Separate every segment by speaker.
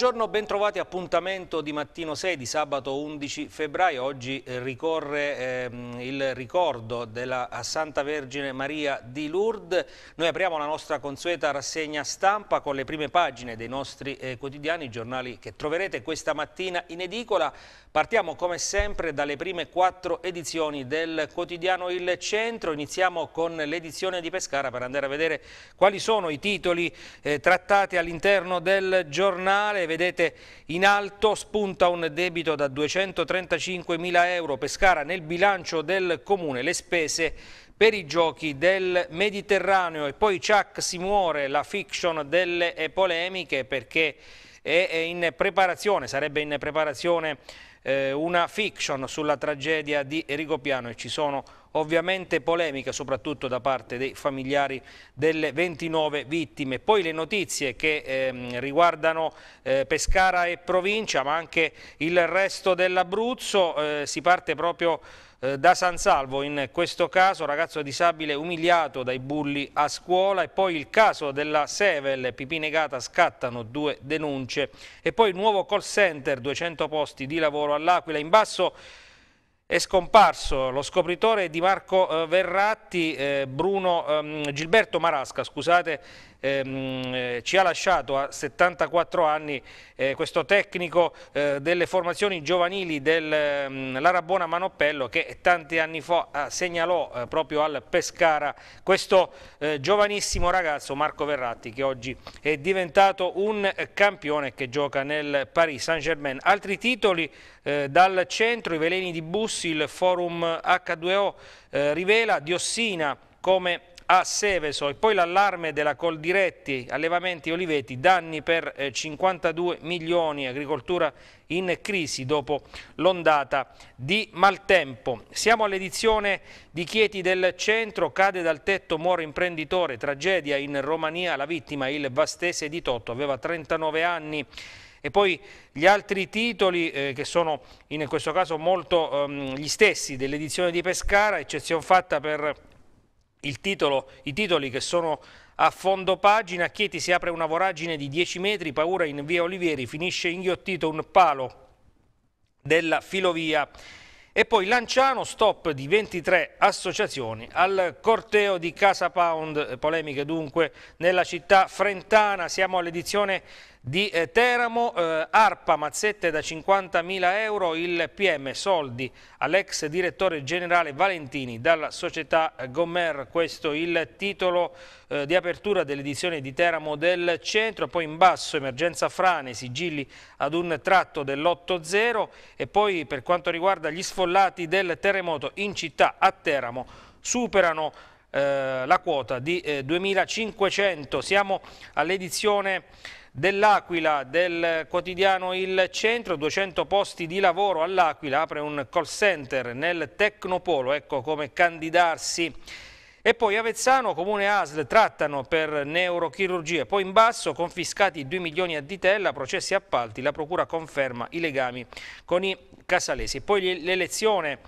Speaker 1: Buongiorno, bentrovati. Appuntamento di mattino 6 di sabato 11 febbraio. Oggi eh, ricorre ehm, il ricordo della Santa Vergine Maria di Lourdes. Noi apriamo la nostra consueta rassegna stampa con le prime pagine dei nostri eh, quotidiani, giornali che troverete questa mattina in edicola. Partiamo come sempre dalle prime quattro edizioni del quotidiano Il Centro. Iniziamo con l'edizione di Pescara per andare a vedere quali sono i titoli eh, trattati all'interno del giornale vedete in alto, spunta un debito da 235 mila euro. Pescara nel bilancio del comune, le spese per i giochi del Mediterraneo e poi Chuck si muore, la fiction delle eh, polemiche perché è in preparazione, sarebbe in preparazione eh, una fiction sulla tragedia di Rigopiano e ci sono ovviamente polemica soprattutto da parte dei familiari delle 29 vittime. Poi le notizie che ehm, riguardano eh, Pescara e provincia ma anche il resto dell'Abruzzo, eh, si parte proprio eh, da San Salvo, in questo caso ragazzo disabile umiliato dai bulli a scuola e poi il caso della Sevel, negata, scattano due denunce e poi il nuovo call center, 200 posti di lavoro all'Aquila, in basso è scomparso lo scopritore di Marco eh, Verratti, eh, Bruno, ehm, Gilberto Marasca, scusate, ehm, eh, ci ha lasciato a 74 anni eh, questo tecnico eh, delle formazioni giovanili dell'Arabona ehm, Manoppello che tanti anni fa eh, segnalò eh, proprio al Pescara questo eh, giovanissimo ragazzo Marco Verratti che oggi è diventato un campione che gioca nel Paris Saint Germain. Altri titoli dal centro, i veleni di Bussi, il forum H2O rivela Diossina come a Seveso e poi l'allarme della Coldiretti, allevamenti oliveti, danni per 52 eh, milioni, agricoltura in crisi dopo l'ondata di maltempo. Siamo all'edizione di Chieti del centro, cade dal tetto, muore imprenditore, tragedia in Romania, la vittima il Vastese di Totto, aveva 39 anni e poi gli altri titoli eh, che sono in questo caso molto ehm, gli stessi dell'edizione di Pescara, eccezione fatta per Titolo, I titoli che sono a fondo pagina, Chieti si apre una voragine di 10 metri, paura in via Olivieri, finisce inghiottito un palo della filovia. E poi Lanciano, stop di 23 associazioni al corteo di Casa Pound, polemiche dunque nella città frentana, siamo all'edizione di eh, Teramo, eh, ARPA mazzette da 50.000 euro, il PM soldi all'ex direttore generale Valentini dalla società Gommer, questo il titolo eh, di apertura dell'edizione di Teramo del centro, poi in basso emergenza frane, sigilli ad un tratto dell'8.0 e poi per quanto riguarda gli sfollati del terremoto in città a Teramo superano eh, la quota di 2.500, eh, siamo all'edizione dell'Aquila, del quotidiano Il Centro, 200 posti di lavoro all'Aquila, apre un call center nel Tecnopolo, ecco come candidarsi. E poi Avezzano, Comune ASL, trattano per neurochirurgia. Poi in basso, confiscati 2 milioni a Ditella, processi appalti, la procura conferma i legami con i casalesi. Poi l'elezione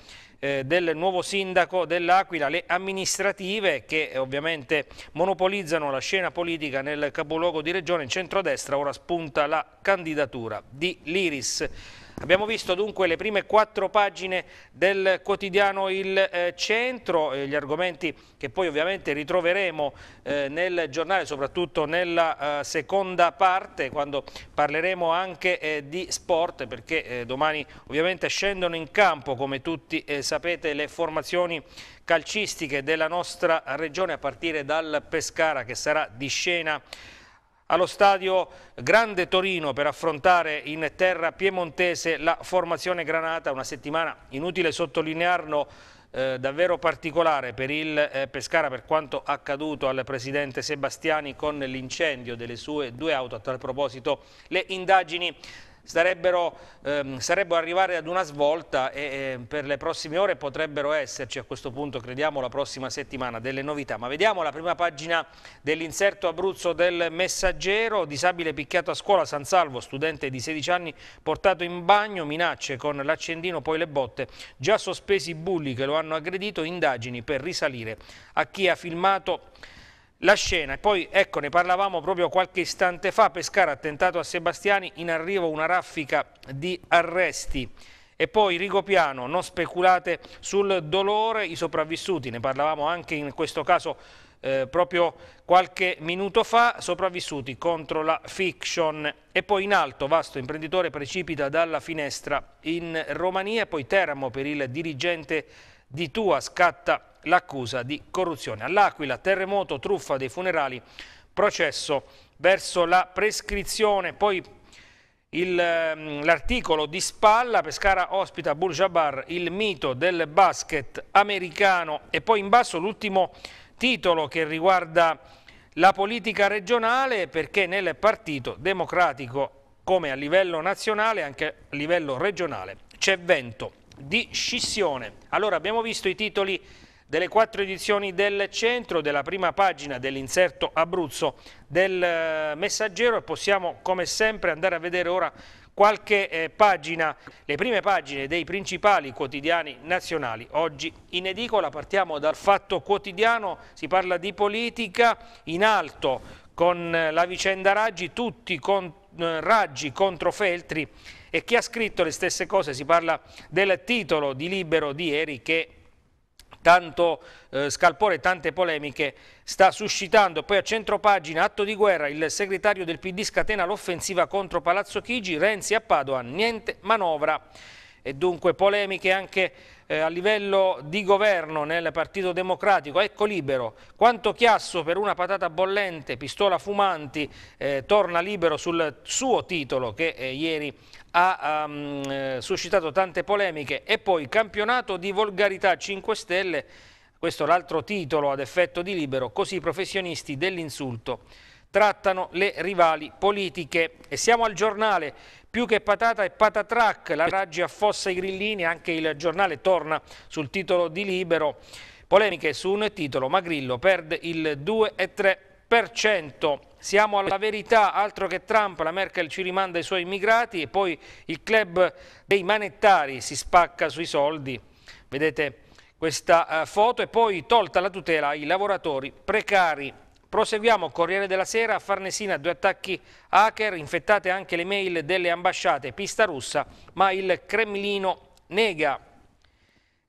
Speaker 1: eh, del nuovo sindaco dell'Aquila, le amministrative che eh, ovviamente monopolizzano la scena politica nel capoluogo di regione in centrodestra, ora spunta la candidatura di Liris. Abbiamo visto dunque le prime quattro pagine del quotidiano Il eh, Centro, eh, gli argomenti che poi ovviamente ritroveremo eh, nel giornale, soprattutto nella seconda parte, quando parleremo anche di sport, perché domani ovviamente scendono in campo, come tutti sapete, le formazioni calcistiche della nostra regione a partire dal Pescara che sarà di scena allo stadio Grande Torino per affrontare in terra piemontese la formazione Granata, una settimana inutile sottolinearlo eh, davvero particolare per il eh, Pescara per quanto accaduto al presidente Sebastiani con l'incendio delle sue due auto. A tal proposito le indagini sarebbero, ehm, sarebbero arrivare ad una svolta e eh, per le prossime ore potrebbero esserci a questo punto, crediamo, la prossima settimana delle novità. Ma vediamo la prima pagina dell'inserto Abruzzo del Messaggero, disabile picchiato a scuola, San Salvo, studente di 16 anni portato in bagno, minacce con l'accendino, poi le botte, già sospesi i bulli che lo hanno aggredito, indagini per risalire a chi ha filmato la scena. E poi, ecco, ne parlavamo proprio qualche istante fa, Pescara attentato a Sebastiani, in arrivo una raffica di arresti. E poi Rigopiano, non speculate sul dolore, i sopravvissuti, ne parlavamo anche in questo caso eh, proprio qualche minuto fa, sopravvissuti contro la fiction. E poi in alto, vasto imprenditore precipita dalla finestra in Romania, poi Teramo per il dirigente di Tua, scatta l'accusa di corruzione. All'Aquila, terremoto, truffa dei funerali, processo verso la prescrizione. Poi mm, l'articolo di spalla, Pescara ospita Burjabar, il mito del basket americano e poi in basso l'ultimo titolo che riguarda la politica regionale perché nel Partito Democratico come a livello nazionale anche a livello regionale c'è vento di scissione. Allora abbiamo visto i titoli delle quattro edizioni del centro, della prima pagina dell'inserto Abruzzo del eh, Messaggero e possiamo come sempre andare a vedere ora qualche eh, pagina, le prime pagine dei principali quotidiani nazionali. Oggi in edicola partiamo dal fatto quotidiano, si parla di politica, in alto con eh, la vicenda Raggi, tutti con, eh, Raggi contro Feltri e chi ha scritto le stesse cose, si parla del titolo di Libero di ieri che tanto eh, scalpore e tante polemiche sta suscitando. Poi a centropagina, atto di guerra, il segretario del PD scatena l'offensiva contro Palazzo Chigi, Renzi a Padova, niente manovra e dunque polemiche anche eh, a livello di governo nel Partito Democratico. Ecco libero, quanto chiasso per una patata bollente, pistola fumanti, eh, torna libero sul suo titolo che eh, ieri ha um, suscitato tante polemiche e poi campionato di volgarità 5 Stelle, questo l'altro titolo ad effetto di libero, così i professionisti dell'insulto trattano le rivali politiche. E siamo al giornale, più che patata e patatrac, la Raggi affossa i grillini, anche il giornale torna sul titolo di libero. Polemiche su un titolo, ma Grillo perde il 2 e 2,3%. Siamo alla verità, altro che Trump, la Merkel ci rimanda i suoi immigrati e poi il club dei manettari si spacca sui soldi. Vedete questa eh, foto e poi tolta la tutela ai lavoratori precari. Proseguiamo, Corriere della Sera, Farnesina, due attacchi hacker, infettate anche le mail delle ambasciate, pista russa, ma il Cremlino nega.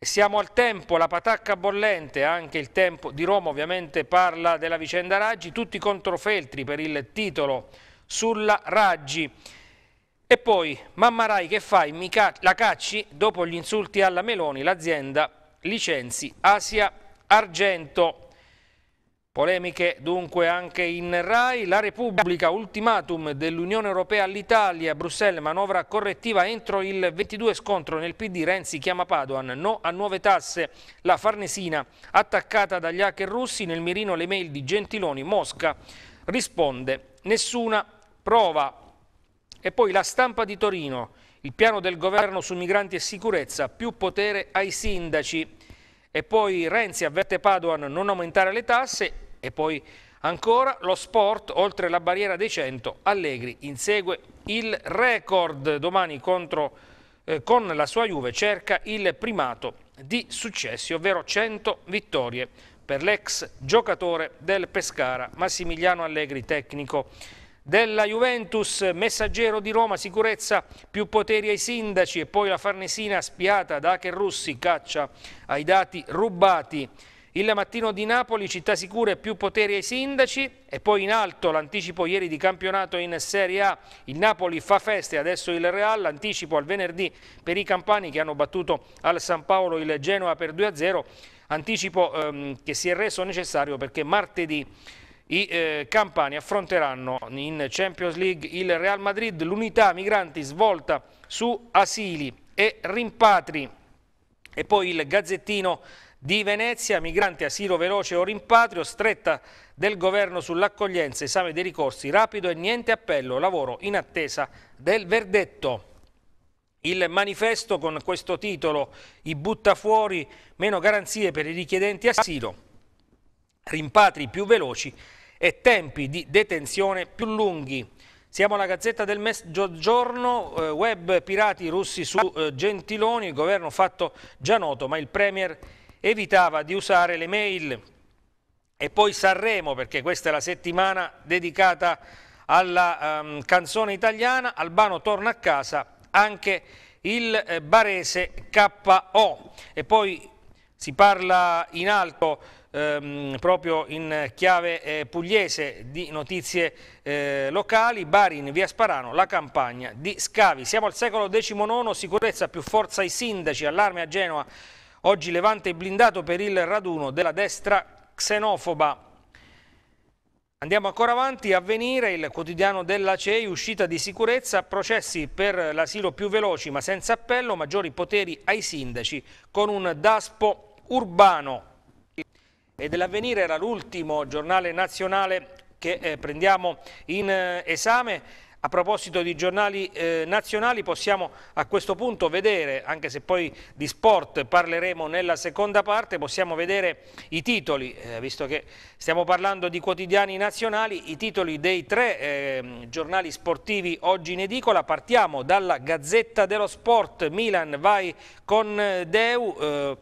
Speaker 1: Siamo al tempo, la patacca bollente, anche il tempo di Roma ovviamente parla della vicenda Raggi, tutti contro Feltri per il titolo sulla Raggi. E poi, mamma Rai che fai? la cacci? Dopo gli insulti alla Meloni, l'azienda licenzi Asia Argento. Polemiche dunque anche in RAI, la Repubblica, ultimatum dell'Unione Europea all'Italia, Bruxelles manovra correttiva entro il 22 scontro nel PD, Renzi chiama Paduan, no a nuove tasse, la Farnesina attaccata dagli hacker russi, nel mirino le mail di Gentiloni, Mosca risponde nessuna prova. E poi la stampa di Torino, il piano del governo su migranti e sicurezza, più potere ai sindaci. E poi Renzi avverte Padoan non aumentare le tasse e poi ancora lo sport, oltre la barriera dei 100, Allegri insegue il record. Domani contro, eh, con la sua Juve cerca il primato di successi, ovvero 100 vittorie per l'ex giocatore del Pescara, Massimiliano Allegri, tecnico della Juventus, messaggero di Roma, sicurezza, più poteri ai sindaci e poi la Farnesina spiata da Acher Russi, caccia ai dati rubati. Il mattino di Napoli, città sicure, più poteri ai sindaci e poi in alto l'anticipo ieri di campionato in Serie A. Il Napoli fa feste, adesso il Real, l'anticipo al venerdì per i campani che hanno battuto al San Paolo il Genoa per 2-0, anticipo ehm, che si è reso necessario perché martedì i eh, campani affronteranno in Champions League il Real Madrid, l'unità migranti svolta su asili e rimpatri. E poi il Gazzettino di Venezia, migranti asilo veloce o rimpatrio, stretta del governo sull'accoglienza, esame dei ricorsi rapido e niente appello, lavoro in attesa del verdetto. Il manifesto con questo titolo i butta fuori meno garanzie per i richiedenti asilo, rimpatri più veloci e tempi di detenzione più lunghi. Siamo alla Gazzetta del Mezzogiorno, eh, web pirati russi su eh, Gentiloni, il governo fatto già noto, ma il Premier evitava di usare le mail. E poi Sanremo, perché questa è la settimana dedicata alla um, canzone italiana, Albano torna a casa, anche il eh, barese KO. E poi si parla in alto ehm, proprio in chiave eh, pugliese di notizie eh, locali, Bari in via Sparano, la campagna di Scavi. Siamo al secolo XIX, sicurezza più forza ai sindaci, allarme a Genova Oggi Levante è blindato per il raduno della destra xenofoba. Andiamo ancora avanti, avvenire il quotidiano della CEI, uscita di sicurezza, processi per l'asilo più veloci ma senza appello, maggiori poteri ai sindaci con un DASPO urbano. E dell'avvenire era l'ultimo giornale nazionale che eh, prendiamo in eh, esame. A proposito di giornali eh, nazionali possiamo a questo punto vedere, anche se poi di sport parleremo nella seconda parte, possiamo vedere i titoli, eh, visto che stiamo parlando di quotidiani nazionali, i titoli dei tre eh, giornali sportivi oggi in edicola. Partiamo dalla Gazzetta dello Sport, Milan vai con eh, Deu. Eh,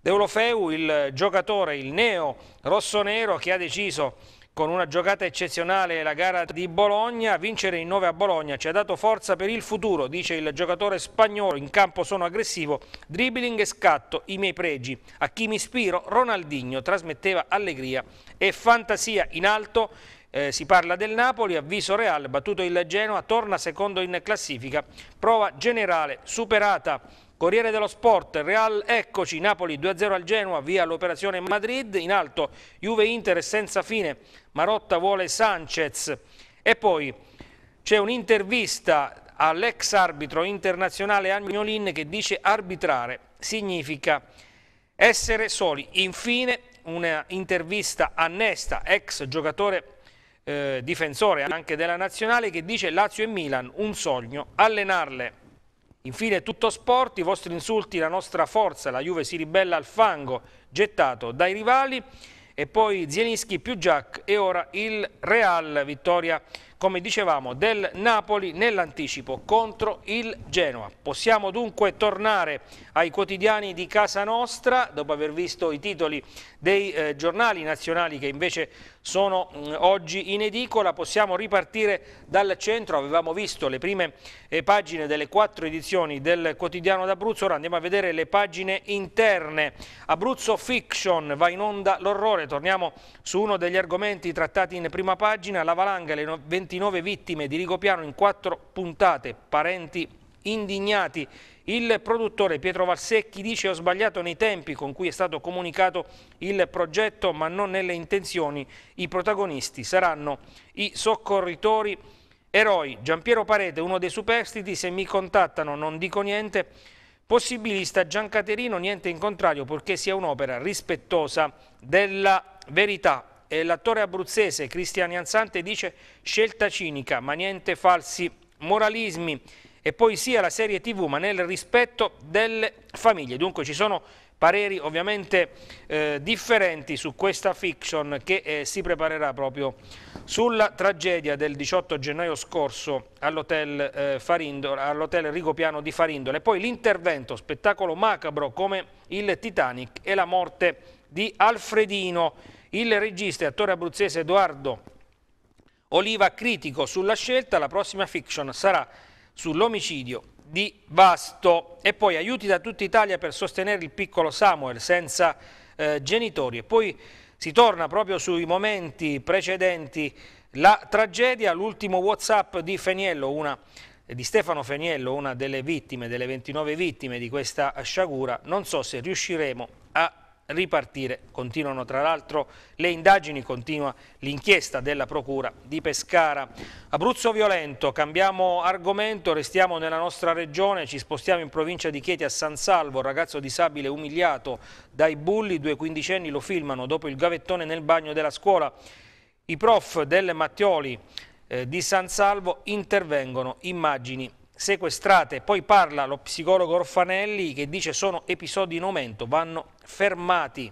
Speaker 1: Deulofeu, il giocatore, il neo rossonero che ha deciso con una giocata eccezionale la gara di Bologna, vincere in 9 a Bologna ci ha dato forza per il futuro, dice il giocatore spagnolo, in campo sono aggressivo, dribbling e scatto, i miei pregi, a chi mi ispiro Ronaldinho trasmetteva allegria e fantasia in alto, eh, si parla del Napoli, avviso Real, battuto il Genoa, torna secondo in classifica, prova generale superata. Corriere dello Sport, Real eccoci, Napoli 2-0 al Genoa, via l'operazione Madrid, in alto Juve-Inter senza fine, Marotta vuole Sanchez e poi c'è un'intervista all'ex arbitro internazionale Agnolin che dice arbitrare significa essere soli. Infine un'intervista a Nesta, ex giocatore eh, difensore anche della nazionale che dice Lazio e Milan un sogno, allenarle Infine tutto sport, i vostri insulti, la nostra forza, la Juve si ribella al fango gettato dai rivali e poi Zielinski più Jack e ora il Real vittoria come dicevamo, del Napoli nell'anticipo contro il Genoa. Possiamo dunque tornare ai quotidiani di casa nostra, dopo aver visto i titoli dei eh, giornali nazionali che invece sono mh, mm, oggi in edicola, possiamo ripartire dal centro, avevamo visto le prime eh, pagine delle quattro edizioni del quotidiano d'Abruzzo, ora andiamo a vedere le pagine interne. Abruzzo Fiction, va in onda l'orrore, torniamo su uno degli argomenti trattati in prima pagina, la valanga, le 20 29 vittime di Rigopiano in quattro puntate, parenti indignati. Il produttore Pietro Valsecchi dice ho sbagliato nei tempi con cui è stato comunicato il progetto ma non nelle intenzioni. I protagonisti saranno i soccorritori eroi. Giampiero Parete, uno dei superstiti, se mi contattano non dico niente. Possibilista Giancaterino, niente in contrario purché sia un'opera rispettosa della verità. E l'attore abruzzese Cristian Anzante dice scelta cinica ma niente falsi moralismi e poi sia la serie tv ma nel rispetto delle famiglie. Dunque ci sono pareri ovviamente eh, differenti su questa fiction che eh, si preparerà proprio sulla tragedia del 18 gennaio scorso all'hotel eh, all Rigopiano di Farindola e poi l'intervento, spettacolo macabro come il Titanic e la morte di Alfredino il regista e attore abruzzese Edoardo Oliva critico sulla scelta, la prossima fiction sarà sull'omicidio di Vasto e poi aiuti da tutta Italia per sostenere il piccolo Samuel senza eh, genitori e poi si torna proprio sui momenti precedenti la tragedia, l'ultimo Whatsapp di Feniello, una di Stefano Feniello, una delle vittime, delle 29 vittime di questa sciagura, non so se riusciremo a ripartire. Continuano tra l'altro le indagini, continua l'inchiesta della Procura di Pescara. Abruzzo violento, cambiamo argomento, restiamo nella nostra regione, ci spostiamo in provincia di Chieti a San Salvo, un ragazzo disabile umiliato dai bulli, due quindicenni lo filmano dopo il gavettone nel bagno della scuola. I prof delle Mattioli eh, di San Salvo intervengono, immagini sequestrate. Poi parla lo psicologo Orfanelli che dice sono episodi in aumento, vanno fermati.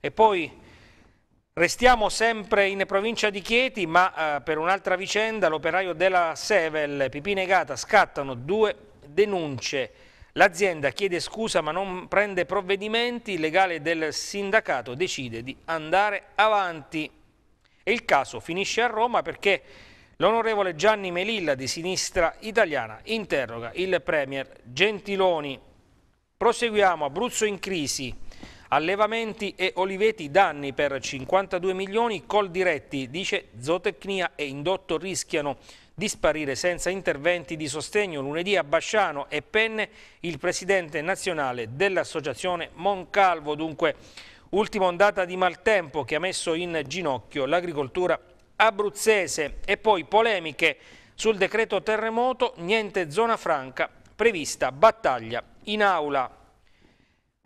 Speaker 1: E poi restiamo sempre in provincia di Chieti, ma eh, per un'altra vicenda l'operaio della Sevel, Pipine Negata, scattano due denunce. L'azienda chiede scusa ma non prende provvedimenti, il legale del sindacato decide di andare avanti. E il caso finisce a Roma perché L'onorevole Gianni Melilla di Sinistra Italiana interroga il Premier Gentiloni. Proseguiamo Abruzzo in crisi. Allevamenti e oliveti danni per 52 milioni col diretti, dice zootecnia e indotto rischiano di sparire senza interventi di sostegno. Lunedì a Basciano e Penne il presidente nazionale dell'associazione Moncalvo, dunque ultima ondata di maltempo che ha messo in ginocchio l'agricoltura italiana abruzzese e poi polemiche sul decreto terremoto, niente zona franca, prevista battaglia in aula.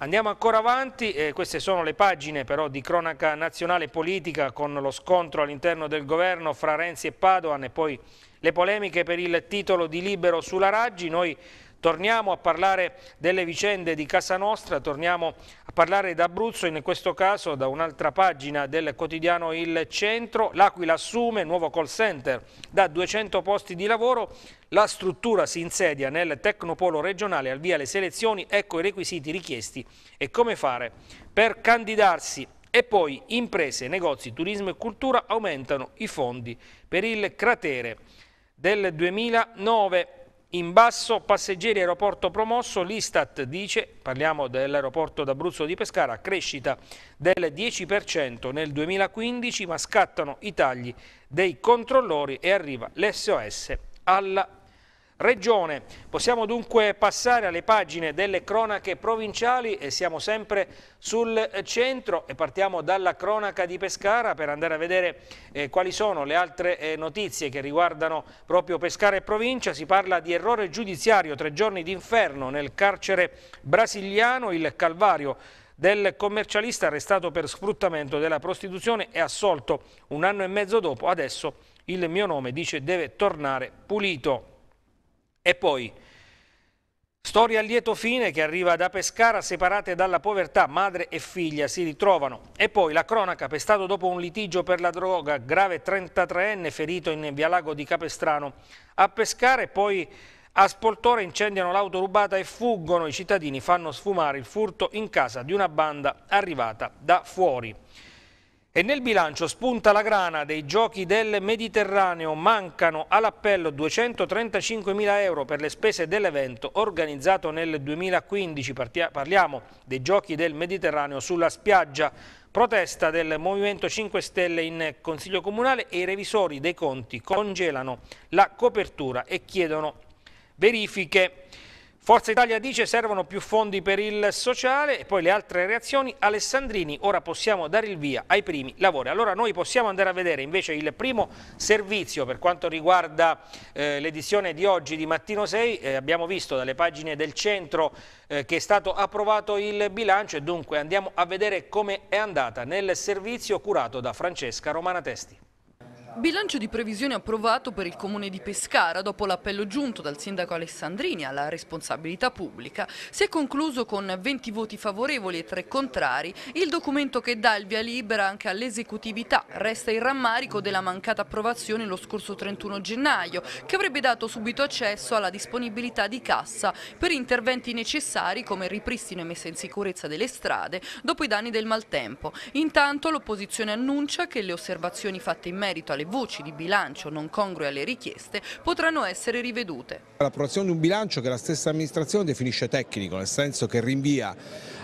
Speaker 1: Andiamo ancora avanti, eh, queste sono le pagine però di cronaca nazionale politica con lo scontro all'interno del governo fra Renzi e Padoan e poi le polemiche per il titolo di libero sulla Raggi. Noi Torniamo a parlare delle vicende di Casa Nostra, torniamo a parlare d'Abruzzo, in questo caso da un'altra pagina del quotidiano Il Centro. L'Aquila assume nuovo call center da 200 posti di lavoro, la struttura si insedia nel Tecnopolo regionale, al via le selezioni, ecco i requisiti richiesti e come fare per candidarsi e poi imprese, negozi, turismo e cultura aumentano i fondi per il cratere del 2009. In basso, passeggeri aeroporto promosso, l'Istat dice, parliamo dell'aeroporto d'Abruzzo di Pescara, crescita del 10% nel 2015, ma scattano i tagli dei controllori e arriva l'SOS alla regione. Possiamo dunque passare alle pagine delle cronache provinciali e siamo sempre sul centro e partiamo dalla cronaca di Pescara per andare a vedere eh, quali sono le altre eh, notizie che riguardano proprio Pescara e provincia. Si parla di errore giudiziario, tre giorni d'inferno nel carcere brasiliano, il Calvario del commercialista arrestato per sfruttamento della prostituzione e assolto un anno e mezzo dopo. Adesso il mio nome dice deve tornare pulito. E poi, storia a lieto fine che arriva da Pescara, separate dalla povertà, madre e figlia si ritrovano. E poi la cronaca, pestato dopo un litigio per la droga, grave 33enne ferito in via Lago di Capestrano. A Pescara e poi a Spoltore incendiano l'auto rubata e fuggono. I cittadini fanno sfumare il furto in casa di una banda arrivata da fuori. E nel bilancio spunta la grana dei giochi del Mediterraneo, mancano all'appello 235.000 euro per le spese dell'evento organizzato nel 2015, parliamo dei giochi del Mediterraneo sulla spiaggia, protesta del Movimento 5 Stelle in Consiglio Comunale e i revisori dei conti congelano la copertura e chiedono verifiche Forza Italia dice servono più fondi per il sociale e poi le altre reazioni. Alessandrini, ora possiamo dare il via ai primi lavori. Allora noi possiamo andare a vedere invece il primo servizio per quanto riguarda eh, l'edizione di oggi di Mattino 6. Eh, abbiamo visto dalle pagine del centro eh, che è stato approvato il bilancio e dunque andiamo a vedere come è andata nel servizio curato da Francesca Romana Testi.
Speaker 2: Bilancio di previsione approvato per il comune di Pescara dopo l'appello giunto dal sindaco Alessandrini alla responsabilità pubblica. Si è concluso con 20 voti favorevoli e 3 contrari. Il documento che dà il via libera anche all'esecutività resta il rammarico della mancata approvazione lo scorso 31 gennaio che avrebbe dato subito accesso alla disponibilità di cassa per interventi necessari come ripristino e messa in sicurezza delle strade dopo i danni del maltempo. Intanto l'opposizione annuncia che le osservazioni fatte in merito al le voci di bilancio non congrue alle richieste potranno essere rivedute.
Speaker 1: L'approvazione di un bilancio che la stessa amministrazione definisce tecnico, nel senso che rinvia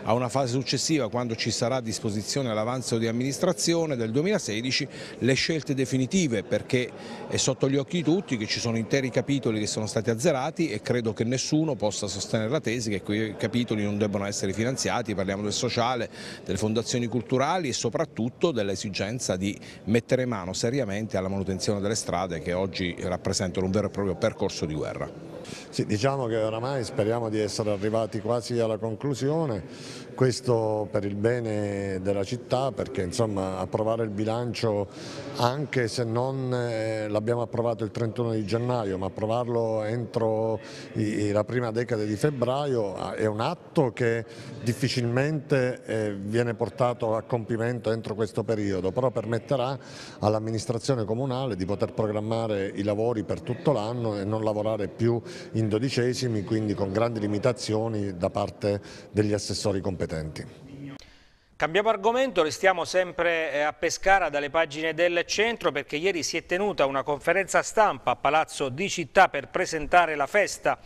Speaker 1: a una fase successiva quando ci sarà a disposizione l'avanzo di amministrazione del 2016 le scelte definitive perché è sotto gli occhi di tutti che ci sono interi capitoli che sono stati azzerati e credo che nessuno possa sostenere la tesi che quei capitoli non debbano essere finanziati, parliamo del sociale, delle fondazioni culturali e soprattutto dell'esigenza di mettere mano seriamente alla manutenzione delle strade che oggi rappresentano un
Speaker 2: vero e proprio percorso di guerra. Sì, diciamo che oramai speriamo di essere arrivati quasi alla conclusione, questo per il bene della città perché insomma, approvare il bilancio anche se non eh, l'abbiamo approvato il 31 di gennaio ma approvarlo entro la prima decade di febbraio ah, è un atto che difficilmente eh, viene portato a compimento entro questo periodo però permetterà all'amministrazione comunale di poter programmare i lavori per tutto l'anno e non lavorare più in in dodicesimi, quindi con grandi limitazioni da parte degli assessori competenti.
Speaker 1: Cambiamo argomento, restiamo sempre eh, a Pescara dalle pagine del centro perché ieri si è tenuta una conferenza stampa a Palazzo di Città per presentare la festa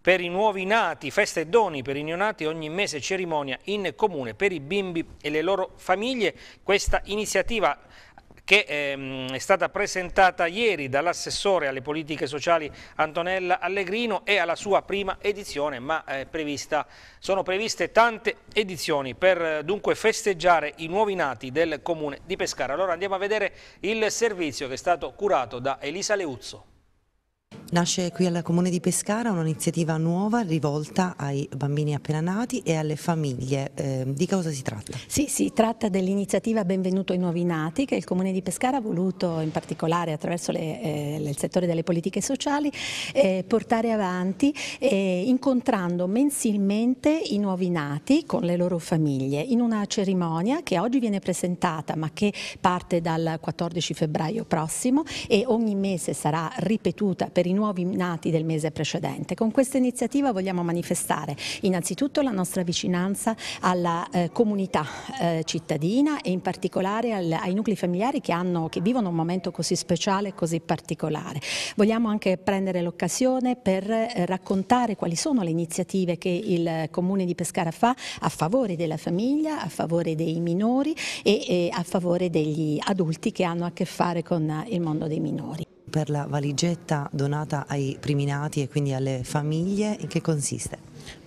Speaker 1: per i nuovi nati, feste e doni per i neonati, ogni mese cerimonia in comune per i bimbi e le loro famiglie. Questa iniziativa che ehm, è stata presentata ieri dall'assessore alle politiche sociali Antonella Allegrino e alla sua prima edizione, ma eh, prevista, sono previste tante edizioni per eh, dunque festeggiare i nuovi nati del comune di Pescara. Allora andiamo a vedere il servizio che è stato curato da Elisa Leuzzo.
Speaker 2: Nasce qui al Comune di Pescara un'iniziativa nuova rivolta ai bambini appena nati e alle famiglie. Eh, di cosa si tratta? Sì, si tratta dell'iniziativa Benvenuto ai Nuovi Nati che il Comune di Pescara ha voluto in particolare attraverso le, eh, il settore delle politiche sociali eh, portare avanti eh, incontrando mensilmente i nuovi nati con le loro famiglie in una cerimonia che oggi viene presentata ma che parte dal 14 febbraio prossimo e ogni mese sarà ripetuta per per i nuovi nati del mese precedente. Con questa iniziativa vogliamo manifestare innanzitutto la nostra vicinanza alla eh, comunità eh, cittadina e in particolare al, ai nuclei familiari che, hanno, che, vivono un momento così speciale e così particolare. Vogliamo anche prendere l'occasione per eh, raccontare quali sono le iniziative che il Comune di Pescara fa a favore della famiglia, a favore dei minori e, e eh, a favore degli adulti che hanno a che fare con il mondo dei minori per la valigetta donata ai primi nati e quindi alle famiglie, in che consiste?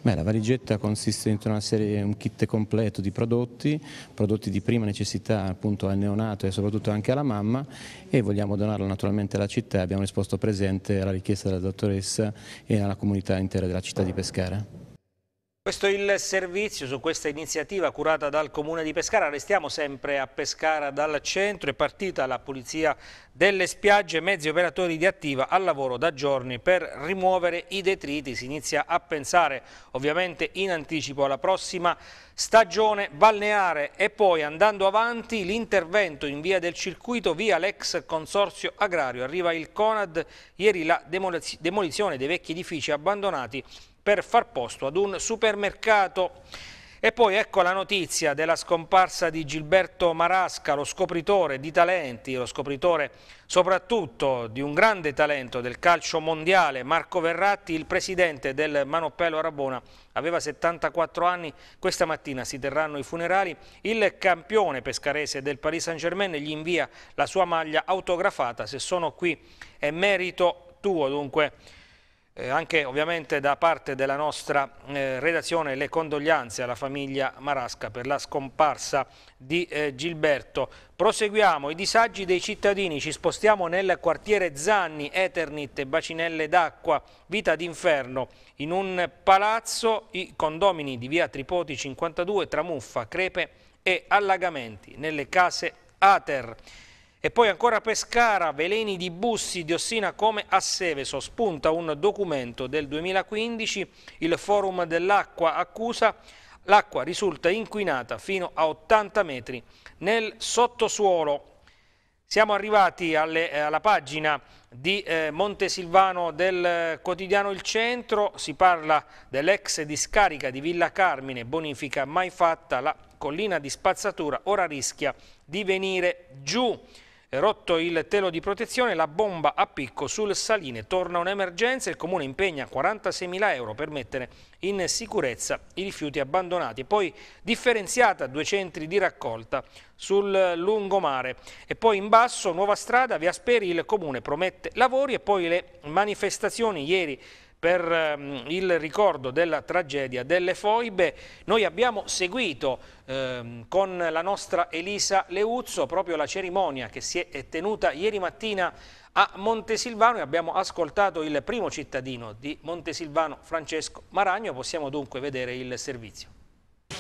Speaker 1: Beh, la valigetta consiste in una serie, un kit completo di prodotti, prodotti di prima necessità appunto al neonato e soprattutto anche alla mamma e vogliamo donarlo naturalmente alla città, abbiamo risposto presente alla richiesta della dottoressa e alla comunità intera della città di Pescara. Questo è il servizio su questa iniziativa curata dal Comune di Pescara. Restiamo sempre a Pescara dal centro. È partita la pulizia delle spiagge. Mezzi operatori di attiva al lavoro da giorni per rimuovere i detriti. Si inizia a pensare ovviamente in anticipo alla prossima stagione balneare e poi andando avanti l'intervento in via del circuito via l'ex consorzio agrario. Arriva il Conad. Ieri la demolizione dei vecchi edifici abbandonati per far posto ad un supermercato. E poi ecco la notizia della scomparsa di Gilberto Marasca, lo scopritore di talenti, lo scopritore soprattutto di un grande talento del calcio mondiale, Marco Verratti, il presidente del Manopello Arabona, aveva 74 anni, questa mattina si terranno i funerali, il campione pescarese del Paris Saint Germain gli invia la sua maglia autografata, se sono qui è merito tuo dunque. Eh, anche ovviamente da parte della nostra eh, redazione le condoglianze alla famiglia Marasca per la scomparsa di eh, Gilberto. Proseguiamo i disagi dei cittadini, ci spostiamo nel quartiere Zanni, Eternit, Bacinelle d'Acqua, Vita d'Inferno. In un palazzo i condomini di via Tripoti 52, Tramuffa, Crepe e Allagamenti nelle case Ater. E poi ancora Pescara, veleni di bussi diossina come a Seveso, spunta un documento del 2015, il forum dell'acqua accusa, l'acqua risulta inquinata fino a 80 metri nel sottosuolo. Siamo arrivati alle, eh, alla pagina di eh, Montesilvano del eh, quotidiano Il Centro, si parla dell'ex discarica di Villa Carmine, bonifica mai fatta, la collina di spazzatura ora rischia di venire giù. Rotto il telo di protezione, la bomba a picco sul Saline. Torna un'emergenza, il comune impegna 46.000 euro per mettere in sicurezza i rifiuti abbandonati. Poi differenziata due centri di raccolta sul lungomare. E poi in basso, nuova strada, via Speri, il comune promette lavori e poi le manifestazioni ieri per ehm, il ricordo della tragedia delle foibe. Noi abbiamo seguito ehm, con la nostra Elisa Leuzzo proprio la cerimonia che si è tenuta ieri mattina a Montesilvano e abbiamo ascoltato il primo cittadino di Montesilvano, Francesco Maragno. Possiamo dunque vedere il servizio.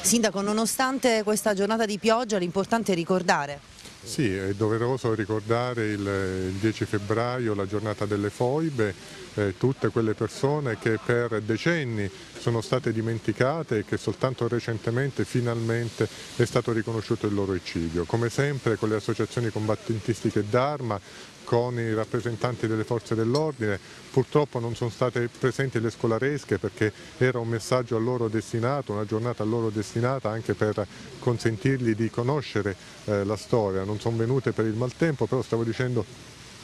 Speaker 2: Sindaco, nonostante questa giornata di pioggia, l'importante è ricordare. Sì, è doveroso ricordare il 10 febbraio, la giornata delle foibe, eh, tutte quelle persone che per decenni sono state dimenticate e che soltanto recentemente finalmente è stato riconosciuto il loro eccidio. Come sempre con le associazioni combattentistiche d'arma con i rappresentanti delle forze dell'ordine. Purtroppo non sono state presenti le scolaresche perché era un messaggio a loro destinato, una giornata a loro destinata anche per consentirgli di conoscere eh, la storia. Non sono venute per il maltempo, però stavo dicendo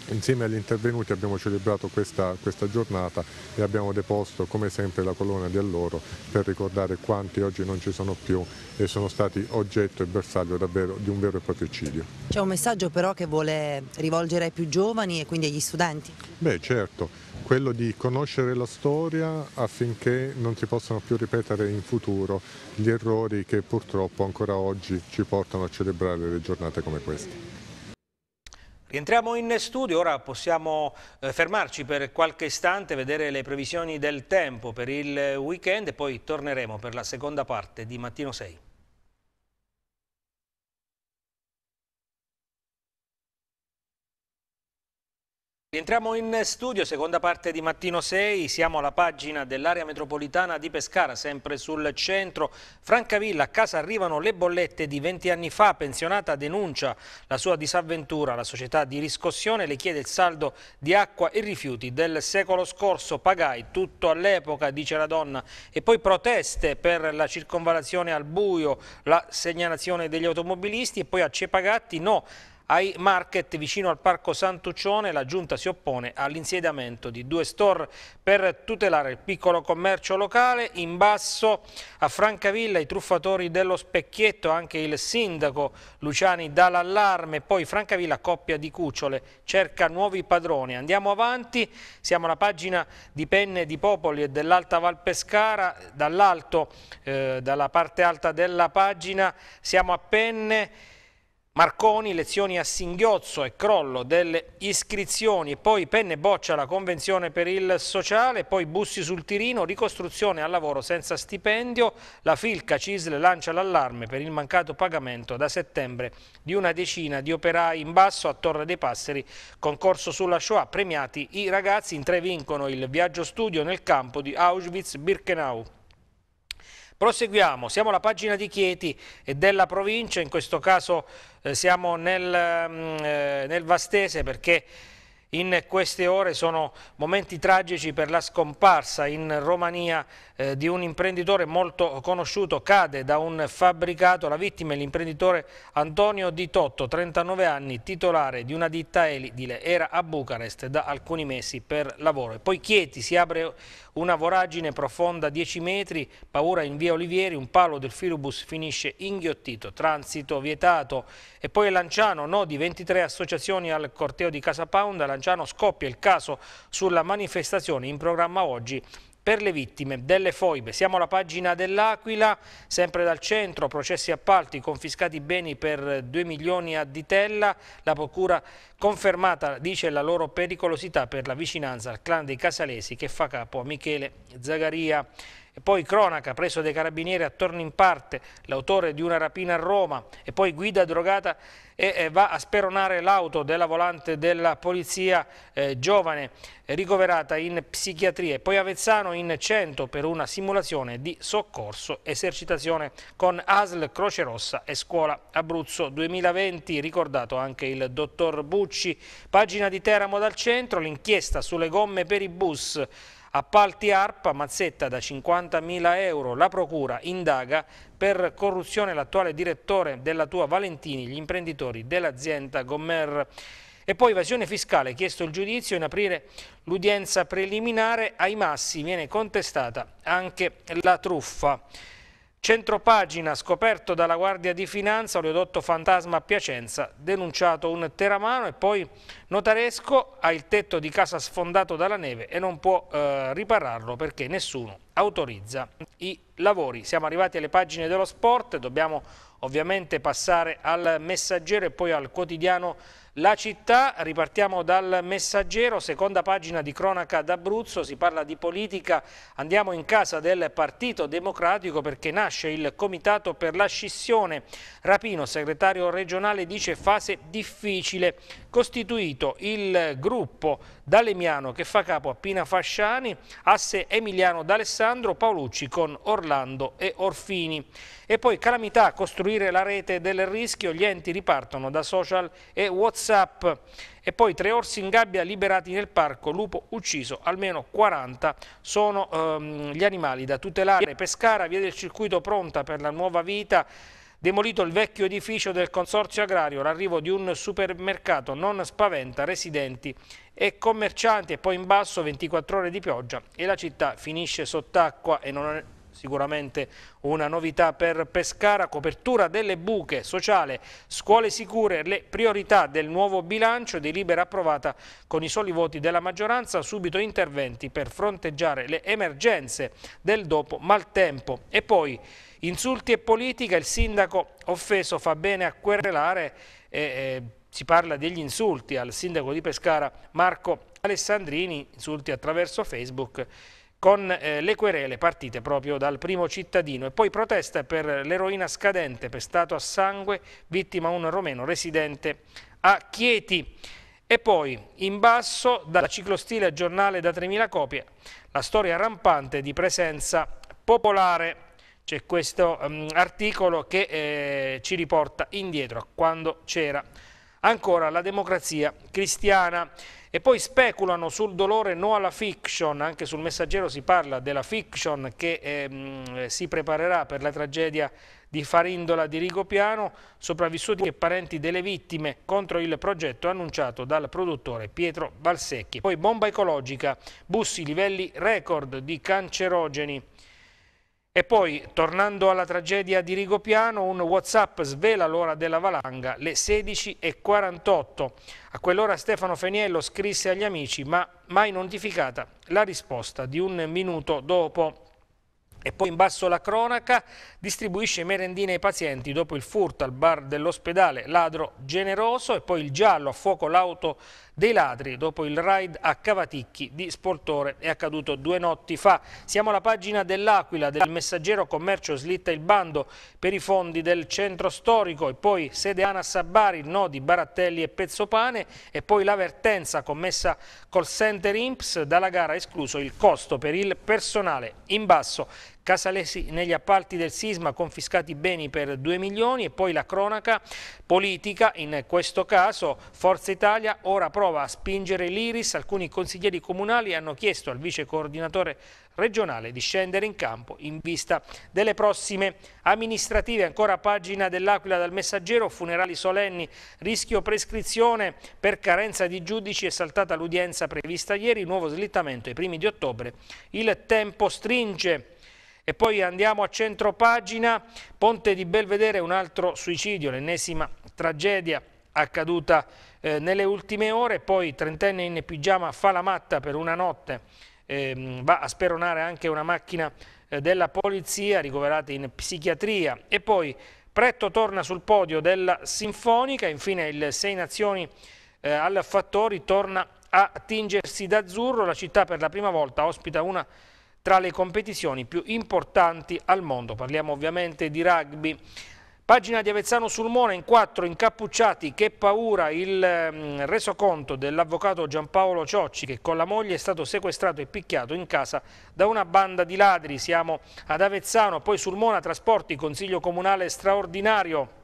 Speaker 2: Insieme agli intervenuti abbiamo celebrato questa, questa, giornata e abbiamo deposto come sempre la colonna di alloro per ricordare quanti oggi non ci sono più e sono stati oggetto e bersaglio davvero di un vero e proprio eccidio. C'è un messaggio però che vuole rivolgere ai più giovani e quindi agli studenti? Beh certo, quello di conoscere la storia affinché non si possano più ripetere in futuro gli errori che purtroppo ancora oggi ci portano a celebrare le giornate come queste.
Speaker 1: Rientriamo in studio, ora possiamo eh, fermarci per qualche istante, vedere le previsioni del tempo per il weekend e poi torneremo per la seconda parte di Mattino 6. Rientriamo in studio, seconda parte di Mattino 6, siamo alla pagina dell'area metropolitana di Pescara, sempre sul centro. Francavilla, a casa arrivano le bollette di 20 anni fa, pensionata denuncia la sua disavventura. La società di riscossione le chiede il saldo di acqua e rifiuti del secolo scorso. Pagai tutto all'epoca, dice la donna. E poi proteste per la circonvalazione al buio, la segnalazione degli automobilisti e poi a Cepagatti no ai market vicino al Parco Santuccione la Giunta si oppone all'insediamento di due store per tutelare il piccolo commercio locale. In basso a Francavilla i truffatori dello specchietto, anche il sindaco Luciani dà l'allarme, poi Francavilla coppia di cucciole, cerca nuovi padroni. Andiamo avanti, siamo alla pagina di Penne di Popoli e dell'Alta Val Pescara. dall'alto, eh, dalla parte alta della pagina siamo a Penne Marconi, lezioni a singhiozzo e crollo delle iscrizioni, poi penne boccia la convenzione per il sociale, poi bussi sul tirino, ricostruzione al lavoro senza stipendio, la Filca Cisle lancia l'allarme per il mancato pagamento da settembre di una decina di operai in basso a Torre dei Passeri, concorso sulla Shoah, premiati i ragazzi, in tre vincono il viaggio studio nel campo di Auschwitz-Birkenau. Proseguiamo, siamo alla pagina di Chieti e della provincia, in questo caso eh, siamo nel, mm, eh, nel Vastese perché in queste ore sono momenti tragici per la scomparsa in Romania eh, di un imprenditore molto conosciuto, cade da un fabbricato, la vittima è l'imprenditore Antonio Di Totto, 39 anni, titolare di una ditta edile, era a Bucarest da alcuni mesi per lavoro. E poi Chieti si apre una voragine profonda 10 metri, paura in via Olivieri, un palo del filobus finisce inghiottito, transito vietato. E poi Lanciano, no di 23 associazioni al corteo di Casa Pound, Lanciano scoppia il caso sulla manifestazione in programma oggi per le vittime delle foibe. Siamo alla pagina dell'Aquila, sempre dal centro, processi appalti, confiscati beni per 2 milioni a Ditella, la procura confermata dice la loro pericolosità per la vicinanza al clan dei Casalesi che fa capo a Michele Zagaria. E poi cronaca, preso dai carabinieri attorno in parte, l'autore di una rapina a Roma e poi guida drogata e va a speronare l'auto della volante della polizia eh, giovane ricoverata in psichiatria e poi Avezzano in 100 per una simulazione di soccorso esercitazione con ASL Croce Rossa e Scuola Abruzzo 2020 ricordato anche il dottor Bucci pagina di Teramo dal centro l'inchiesta sulle gomme per i bus Appalti ARPA, mazzetta da 50.000 euro, la procura indaga per corruzione l'attuale direttore della tua Valentini, gli imprenditori dell'azienda Gommer. E poi evasione fiscale, chiesto il giudizio in aprire l'udienza preliminare, ai massi viene contestata anche la truffa. Centropagina, scoperto dalla Guardia di Finanza, oleodotto fantasma a Piacenza, denunciato un teramano e poi notaresco ha il tetto di casa sfondato dalla neve e non può eh, ripararlo perché nessuno autorizza i lavori. Siamo arrivati alle pagine dello sport, dobbiamo ovviamente passare al messaggero e poi al quotidiano La Città. Ripartiamo dal messaggero, seconda pagina di cronaca d'Abruzzo, si parla di politica, andiamo in casa del Partito Democratico perché nasce il Comitato per la scissione. Rapino, segretario regionale, dice fase difficile, costituito il gruppo D'Alemiano che fa capo a Pina Fasciani, asse Emiliano D'Alessandro, Paolucci con Orlando e Orfini. E poi calamità costruita costruire la rete del rischio, gli enti ripartono da social e Whatsapp. E poi tre orsi in gabbia liberati nel parco, lupo ucciso, almeno 40 sono ehm, gli animali da tutelare. Pescara, via del circuito pronta per la nuova vita. Demolito il vecchio edificio del Consorzio Agrario, l'arrivo di un supermercato non spaventa residenti e commercianti e poi in basso 24 ore di pioggia e la città finisce sott'acqua e non è sicuramente una novità per Pescara, copertura delle buche sociale, scuole sicure, le priorità del nuovo bilancio, delibera approvata con i soli voti della maggioranza, subito interventi per fronteggiare le emergenze del dopo maltempo e poi insulti e politica, il sindaco offeso fa bene a querelare e, eh, e, eh, si parla degli insulti al sindaco di Pescara Marco Alessandrini, insulti attraverso Facebook con eh, le querele partite proprio dal primo cittadino e poi protesta per l'eroina scadente pestato a sangue, vittima un romeno residente a Chieti. E poi, in basso, dalla ciclostile giornale da 3.000 copie, la storia rampante di presenza popolare. C'è questo um, articolo che eh, ci riporta indietro a quando c'era Ancora la democrazia cristiana. E poi speculano sul dolore no alla fiction, anche sul messaggero si parla della fiction che eh, si preparerà per la tragedia di Farindola di Rigopiano, sopravvissuti e parenti delle vittime contro il progetto annunciato dal produttore Pietro Balsecchi. Poi bomba ecologica, bussi livelli record di cancerogeni. E poi, tornando alla tragedia di Rigopiano, un Whatsapp svela l'ora della valanga, le 16.48. A quell'ora Stefano Feniello scrisse agli amici, ma mai notificata la risposta di un minuto dopo. E poi in basso la cronaca distribuisce merendine ai pazienti dopo il furto al bar dell'ospedale, ladro generoso e poi il giallo a fuoco l'auto dei ladri dopo il raid a Cavaticchi di Sportore. È accaduto due notti fa. Siamo alla pagina dell'Aquila, del messaggero commercio slitta il bando per i fondi del centro storico e poi sede Anas a Bari, nodi Barattelli e Pezzopane e poi l'avvertenza commessa col center IMPS dalla gara escluso il costo per il personale. In basso Casalesi negli appalti del sisma confiscati beni per 2 milioni e poi la cronaca politica, in questo caso Forza Italia ora prova a spingere l'Iris, alcuni consiglieri comunali hanno chiesto al vice coordinatore regionale di scendere in campo in vista delle prossime amministrative. Ancora pagina dell'Aquila dal Messaggero, funerali solenni, rischio prescrizione per carenza di giudici è saltata l'udienza prevista ieri, nuovo slittamento ai primi di ottobre. Il tempo stringe. E poi andiamo a centro pagina, Ponte di Belvedere, un altro suicidio, l'ennesima tragedia accaduta eh, nelle ultime ore, poi trentenne in pigiama fa la matta per una notte, eh, va a speronare anche una macchina eh, della polizia ricoverata in psichiatria e poi Pretto torna sul podio della Sinfonica, infine il Sei Nazioni eh, al Fattori torna a tingersi d'azzurro, la città per la prima volta ospita una tra le competizioni più importanti al mondo. Parliamo ovviamente di rugby. Pagina di Avezzano Sulmona in quattro incappucciati, che paura il ehm, resoconto dell'avvocato Giampaolo Ciocci che con la moglie è stato sequestrato e picchiato in casa da una banda di ladri. Siamo ad Avezzano, poi Sulmona Trasporti, Consiglio Comunale straordinario